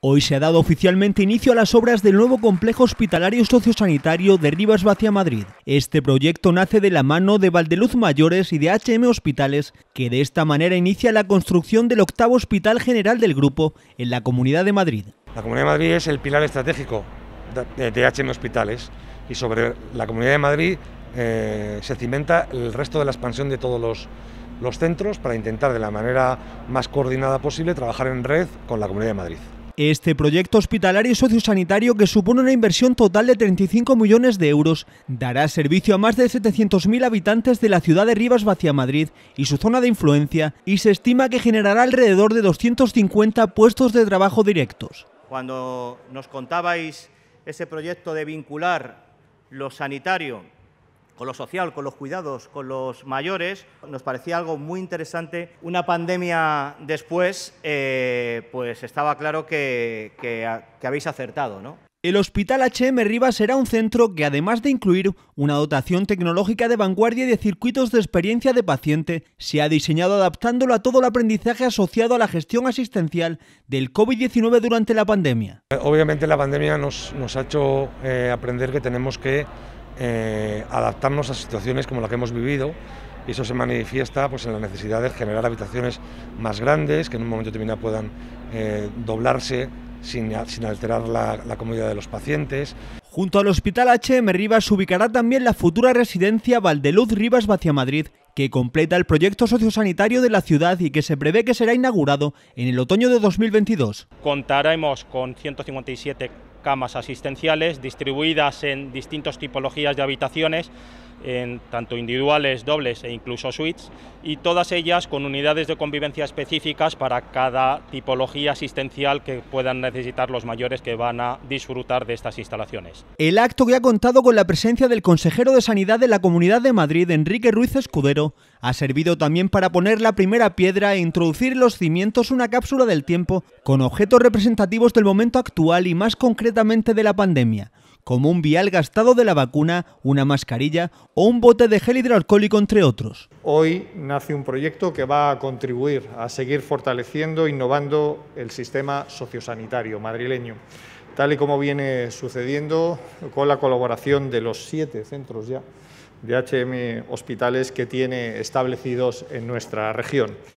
Hoy se ha dado oficialmente inicio a las obras del nuevo complejo hospitalario sociosanitario de Rivas Vacia Madrid. Este proyecto nace de la mano de Valdeluz Mayores y de HM Hospitales, que de esta manera inicia la construcción del octavo hospital general del grupo en la Comunidad de Madrid. La Comunidad de Madrid es el pilar estratégico de HM Hospitales y sobre la Comunidad de Madrid eh, se cimenta el resto de la expansión de todos los centros para intentar de la manera más coordinada posible trabajar en red con la Comunidad de Madrid este proyecto hospitalario y sociosanitario, que supone una inversión total de 35 millones de euros, dará servicio a más de 700.000 habitantes de la ciudad de Rivas Madrid y su zona de influencia, y se estima que generará alrededor de 250 puestos de trabajo directos. Cuando nos contabais ese proyecto de vincular lo sanitario con lo social, con los cuidados, con los mayores. Nos parecía algo muy interesante. Una pandemia después, eh, pues estaba claro ah, que, habéis acertado, ¿no? El Hospital HM Rivas será un centro que, además de incluir una dotación tecnológica de vanguardia y de circuitos de experiencia de paciente, se ha diseñado adaptándolo a todo el aprendizaje asociado a la gestión asistencial del COVID-19 durante la pandemia. Eh, obviamente la pandemia nos, ha hecho eh, aprender que tenemos que eh, adaptarnos a situaciones como la que hemos vivido y eso se manifiesta pues, en la necesidad de generar habitaciones más grandes que en un momento determinado puedan eh, doblarse sin, alterar la, comodidad de los pacientes. Junto al Hospital HM Rivas se ubicará también la futura residencia Valdeluz Rivas Madrid, que completa el proyecto sociosanitario de la ciudad y que se prevé que será inaugurado en el otoño de 2022. Contaremos con 157 camas asistenciales distribuidas en distintas tipologías de habitaciones en tanto individuales, dobles e incluso suites, y todas ellas con unidades de convivencia específicas para cada tipología asistencial que puedan necesitar los mayores que van a disfrutar de estas instalaciones. El acto que ha contado con la presencia del consejero de Sanidad de la Comunidad de Madrid, Enrique Ruiz Escudero, ha servido también para poner la primera piedra e introducir en los cimientos una cápsula del tiempo con objetos representativos del momento actual y más concretamente de la pandemia como un vial gastado de la vacuna, una mascarilla o un bote de gel hidroalcohólico, entre otros. Hoy nace un proyecto que va a contribuir a seguir fortaleciendo e innovando el sistema sociosanitario madrileño tal y como viene sucediendo con la colaboración de los siete centros ya de HM Hospitales que tiene establecidos en nuestra región.